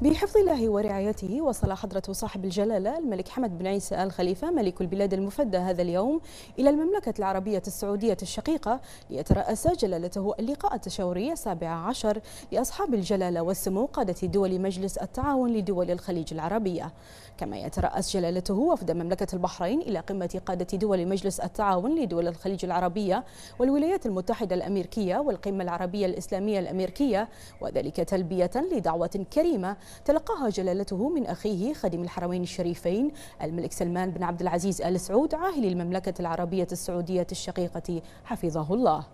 بحفظ الله ورعايته وصل حضرة صاحب الجلالة الملك حمد بن عيسى آل خليفة ملك البلاد المفدى هذا اليوم إلى المملكة العربية السعودية الشقيقة ليترأس جلالته اللقاء التشاوري السابع عشر لأصحاب الجلالة والسمو قادة دول مجلس التعاون لدول الخليج العربية كما يترأس جلالته وفد مملكة البحرين إلى قمة قادة دول مجلس التعاون لدول الخليج العربية والولايات المتحدة الأمريكية والقمة العربية الإسلامية الأمريكية وذلك تلبية لدعوة كريمة تلقاها جلالته من أخيه خادم الحرمين الشريفين الملك سلمان بن عبد العزيز آل سعود عاهل المملكة العربية السعودية الشقيقة حفظه الله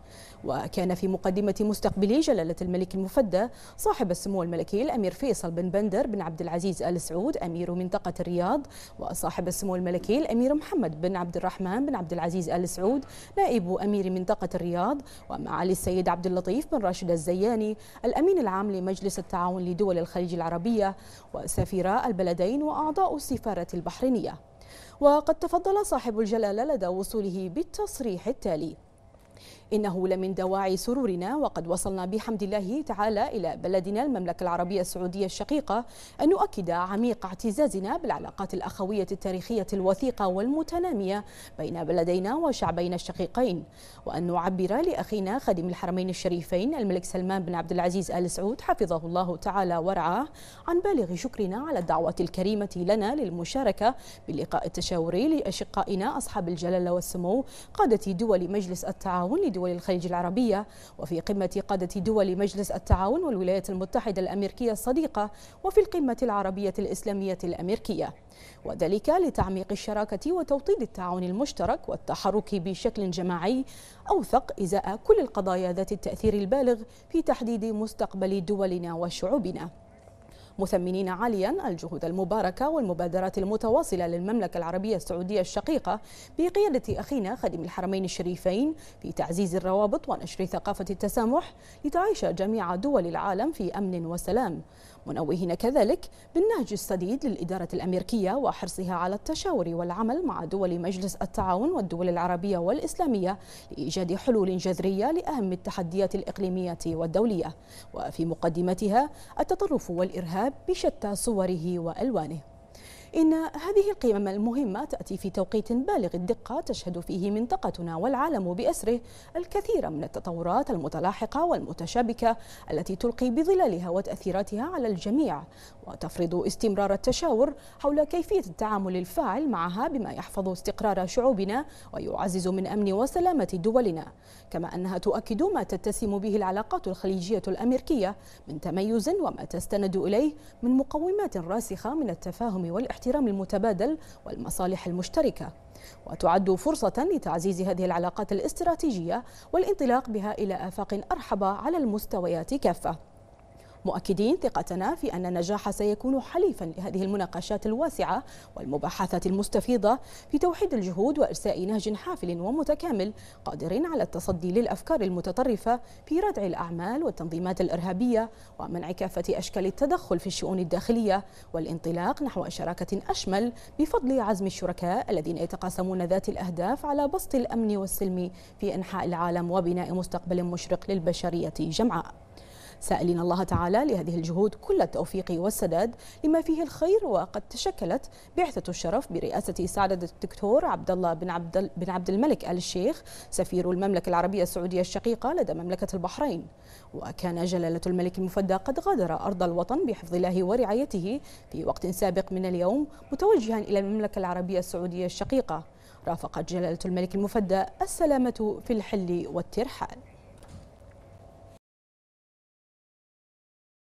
وكان في مقدمة مستقبلي جلالة الملك المفدى صاحب السمو الملكي الأمير فيصل بن بندر بن عبد العزيز آل سعود أمير منطقة الرياض وصاحب السمو الملكي الأمير محمد بن عبد الرحمن بن عبد العزيز آل سعود نائب أمير منطقة الرياض ومعالي السيد عبد اللطيف بن راشد الزياني الأمين العام لمجلس التعاون لدول الخليج العربي العربية وسفيرا البلدين وأعضاء السفارة البحرينية وقد تفضل صاحب الجلالة لدى وصوله بالتصريح التالي إنه لمن دواعي سرورنا وقد وصلنا بحمد الله تعالى إلى بلدنا المملكة العربية السعودية الشقيقة أن نؤكد عميق اعتزازنا بالعلاقات الأخوية التاريخية الوثيقة والمتنامية بين بلدينا وشعبينا الشقيقين وأن نعبر لأخينا خادم الحرمين الشريفين الملك سلمان بن عبد العزيز آل سعود حفظه الله تعالى ورعاه عن بالغ شكرنا على الدعوة الكريمة لنا للمشاركة باللقاء التشاوري لأشقائنا أصحاب الجلالة والسمو قادة دول مجلس التعاون لدول دول الخليج العربية وفي قمة قادة دول مجلس التعاون والولايات المتحدة الأمريكية الصديقة وفي القمة العربية الإسلامية الأمريكية وذلك لتعميق الشراكة وتوطيد التعاون المشترك والتحرك بشكل جماعي أوثق إزاء كل القضايا ذات التأثير البالغ في تحديد مستقبل دولنا وشعوبنا مثمنين عاليا الجهود المباركة والمبادرات المتواصلة للمملكة العربية السعودية الشقيقة بقيادة أخينا خادم الحرمين الشريفين في تعزيز الروابط ونشر ثقافة التسامح لتعيش جميع دول العالم في أمن وسلام منوهين كذلك بالنهج السديد للإدارة الأمريكية وحرصها على التشاور والعمل مع دول مجلس التعاون والدول العربية والإسلامية لإيجاد حلول جذرية لأهم التحديات الإقليمية والدولية وفي مقدمتها التطرف والإرهاب الشباب بشتى صوره والوانه إن هذه القيم المهمة تأتي في توقيت بالغ الدقة تشهد فيه منطقتنا والعالم بأسره الكثير من التطورات المتلاحقة والمتشابكة التي تلقي بظلالها وتأثيراتها على الجميع وتفرض استمرار التشاور حول كيفية التعامل الفاعل معها بما يحفظ استقرار شعوبنا ويعزز من أمن وسلامة دولنا كما أنها تؤكد ما تتسم به العلاقات الخليجية الأمريكية من تميز وما تستند إليه من مقومات راسخة من التفاهم والاحترام الاحترام المتبادل والمصالح المشتركة وتعد فرصة لتعزيز هذه العلاقات الاستراتيجية والانطلاق بها إلى آفاق أرحب على المستويات كافة مؤكدين ثقتنا في أن النجاح سيكون حليفا لهذه المناقشات الواسعة والمباحثات المستفيضة في توحيد الجهود وإرساء نهج حافل ومتكامل قادر على التصدي للأفكار المتطرفة في ردع الأعمال والتنظيمات الإرهابية ومنع كافة أشكال التدخل في الشؤون الداخلية والانطلاق نحو شراكة أشمل بفضل عزم الشركاء الذين يتقاسمون ذات الأهداف على بسط الأمن والسلم في أنحاء العالم وبناء مستقبل مشرق للبشرية جمعاء سائلين الله تعالى لهذه الجهود كل التوفيق والسداد لما فيه الخير وقد تشكلت بعثة الشرف برئاسة سعادة الدكتور عبد الله بن عبد بن عبد الملك آل الشيخ سفير المملكة العربية السعودية الشقيقة لدى مملكة البحرين وكان جلالة الملك المفدى قد غادر أرض الوطن بحفظ الله ورعايته في وقت سابق من اليوم متوجها إلى المملكة العربية السعودية الشقيقة رافقت جلالة الملك المفدى السلامة في الحل والترحال